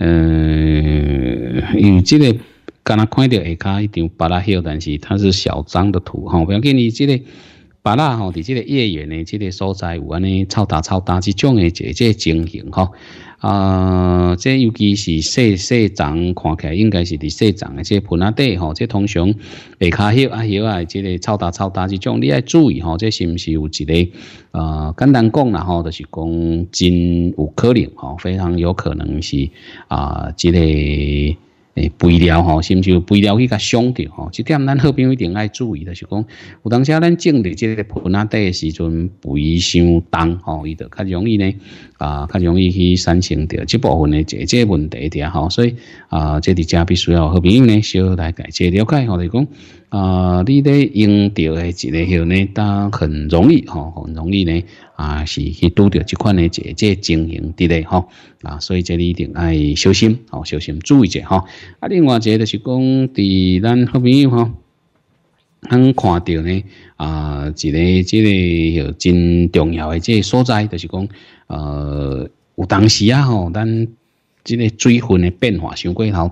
呃，有这个，刚刚看到二卡一张巴拉票，但是它是小张的图，哈，不要给你这个。巴啦吼，伫即个叶缘的即个所在有安尼臭打臭打即种的这这情形吼，啊，这尤其是细细丛，看起来应该是伫细丛的即盆啊底吼，这通常白骹叶啊叶啊，即个臭打臭打即种，你爱注意吼，这是毋是有一个呃简单讲啦吼，就是讲真有可能吼，非常有可能是啊这个。肥料吼，是毋是肥料去甲伤着吼？这点咱好朋友一定爱注意的，是讲有当时咱种伫这个盆仔底的时阵，肥伤重吼，伊就较容易呢，啊，较容易去产生着这部分的这这问题的吼，所以啊，这伫真必须要好朋友呢，小来解解了解吼，你讲。啊！你咧用到诶一个号呢，但很容易吼，很容易呢啊，是去拄着即款诶，即即经营伫咧吼啊，所以即你一定爱小心，吼，小心注意者吼。啊，另外者就是讲，伫咱后面吼，咱看到呢啊，一个即个有真重要诶，即所在就是讲，呃，有当时啊吼，咱即个水分诶变化伤过头。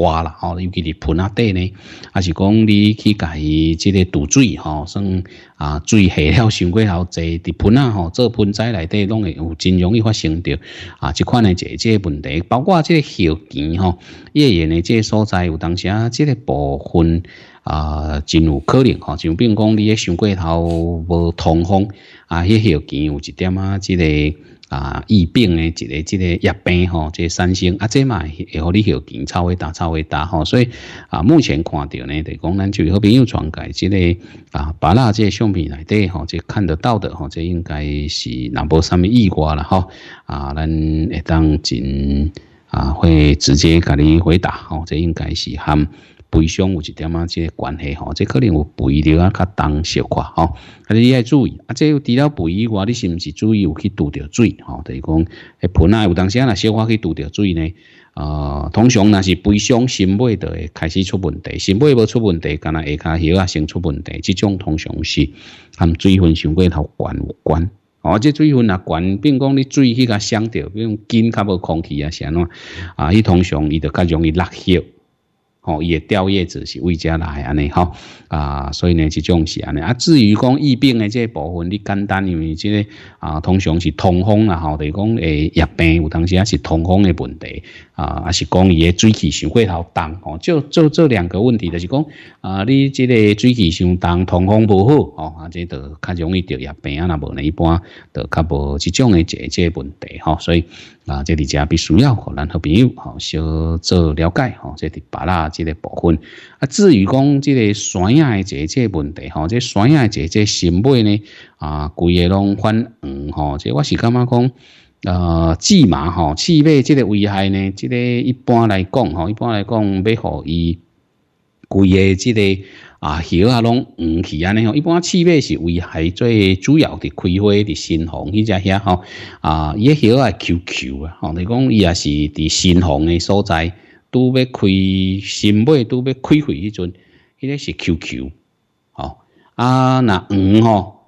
大啦，吼，尤其是盆啊底呢，也是讲你去家己即个堵水，吼，算啊水下了伤过好侪，伫盆啊吼，做盆栽内底拢会有真容易发生着，啊，即款呢即即个问题，包括即个叶尖吼，叶缘的即个所在有当时啊，即个部分。啊，真有可能吼，就比如讲，你个伤过头无通风，啊，迄个鼻有一点啊，即个啊，疫病诶，一个即个疫病吼，个三星啊，这嘛，会互你个鼻超会焦超会焦吼，所以啊，目前看到呢，就讲咱就好朋友传改即个啊，把那这相片内底吼，这看得到的吼，这应该是南无啥物意外啦吼，啊，咱会当真啊，会直接甲你回答吼，这应该是含。肥胸有一点啊，即个关系吼，即可能有肥了啊，较重小块吼，啊你爱注意啊，即除了肥外，你是不是注意有去拄着水吼？著是讲，盆啊有当时啊小块去拄着水呢。啊，通常那是肥胸，胸著的开始出问题，心部无出问题，敢那下骹肉啊先出问题，即种通常是含水分伤过头悬有关。哦，即水分啊悬，并讲你水去甲伤着，比讲紧，较无空气啊，是安？啊，伊通常伊就较容易落肉。哦，也掉叶子是为遮来安尼吼啊，所以呢即这是安尼。啊，至于讲疫病的这部分，你简单因为即个啊，通常是通风啦吼，就是讲诶疫病有当时也是通风的问题啊，啊是讲伊的水气伤过头重哦，就就这两个问题就是讲啊，你即个水气伤重，通风不好哦，啊这就较容易掉疫病啊，那无呢一般就较无即种的这这问题吼。所以。啊，即滴遮必须要互咱好朋友吼，少做了解吼。即滴八大即个部分，啊，至于讲即个山啊的这这问题吼，即山啊的这这心买呢啊贵个拢翻黄吼。即我是感觉讲，呃，芝麻吼、刺马即个危害呢，即个一般来讲吼，一般来讲要互伊。贵个即个啊，叶啊拢黄去安尼吼，一般刺月是危害最主要的开花的新红迄只遐吼啊，伊个叶啊 Q Q 啊，吼你讲伊也是伫新红的所在，拄要开新尾，拄要开花，迄阵迄个是 Q Q，吼啊那黄吼。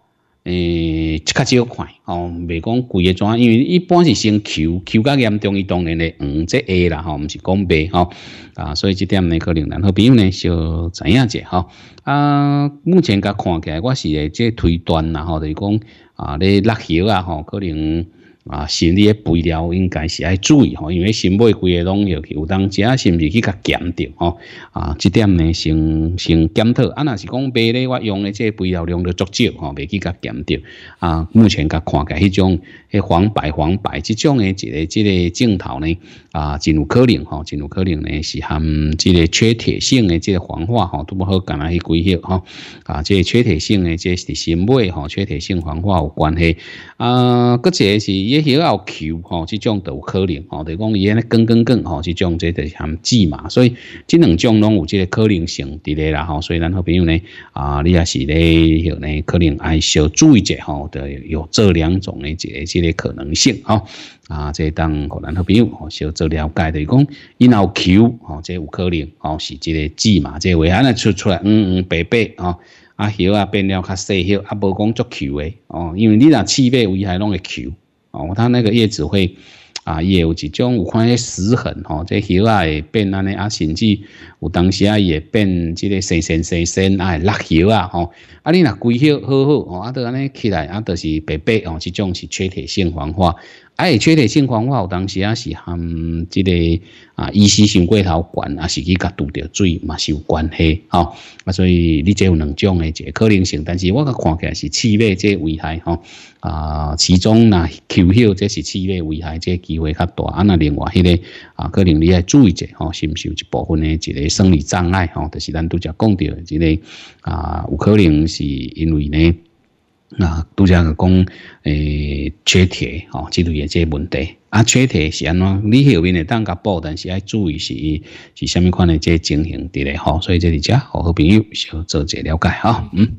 诶，即较少看吼，袂讲贵个转，因为一般是先求求较严重伊当然会黄即 A 啦吼，毋是讲白吼啊，所以即点呢可能咱好朋友呢就知影者吼啊，目前甲看起来我是即推断啦吼，就是讲啊，咧落叶啊吼，可能。啊，身理嘅肥料应该是爱注意吼，因为新买贵嘅农药，有当食，是毋是去甲减掉吼？啊，这点呢先先检讨。啊，那是讲买咧，我用嘅即肥料量都足少吼，未去甲减掉。啊，目前甲看嘅迄种，迄黄白黄白，即种嘅一个即个镜头呢，啊，真有可能吼，真有可能呢是含即个缺铁性嘅即黄化吼，都无好干来去归血吼。啊，即缺铁性嘅即是新买吼，缺铁性黄化有关系。啊，佮者是。也是要球吼，即种都有可能吼，就讲伊安尼更更更吼，即种即个含字嘛，所以即两种拢有即个可能性伫咧啦吼。所以咱好朋友呢啊，你也是嘞，吼呢，可能爱小注意者吼，就有这两种呢即个即个可能性吼啊，即当互咱好朋友吼小做了解，就讲伊有球吼，即有可能吼是即个字嘛，即位安尼出出来，嗯嗯白白啊啊，许啊变了较细许，啊无讲足球诶，哦，因为你若气白位还拢会球，哦，它那个叶子会。啊，伊会有一种，有看咧死痕吼，即血啊会变安尼啊，甚至有当时啊也变即个生生生生啊，是落血啊吼。啊，你若规血好好吼，啊都安尼起来啊，都是白白吼，即种是缺铁性黄化。啊，缺铁性黄化有当时啊是含即个啊，胰腺纤过头管啊，是去甲拄着水嘛是有关系吼。啊，所以你即有两种诶，一个可能性。但是我甲看起来是气味即危害吼。啊，其中呐，球血即是气味危害即。机会较大啊！那另外，迄个啊，可能你爱注意者吼，是毋是有一部分诶一个生理障碍，吼，就是咱拄则讲到，之个啊，有可能是因为呢，啊，都只讲诶缺铁，吼，之类嘅个问题啊，缺铁是安怎？你后面呢，当甲补，但是要注意是是啥物款即个情形伫咧吼，所以这是只好朋友，小做者了解，哈，嗯。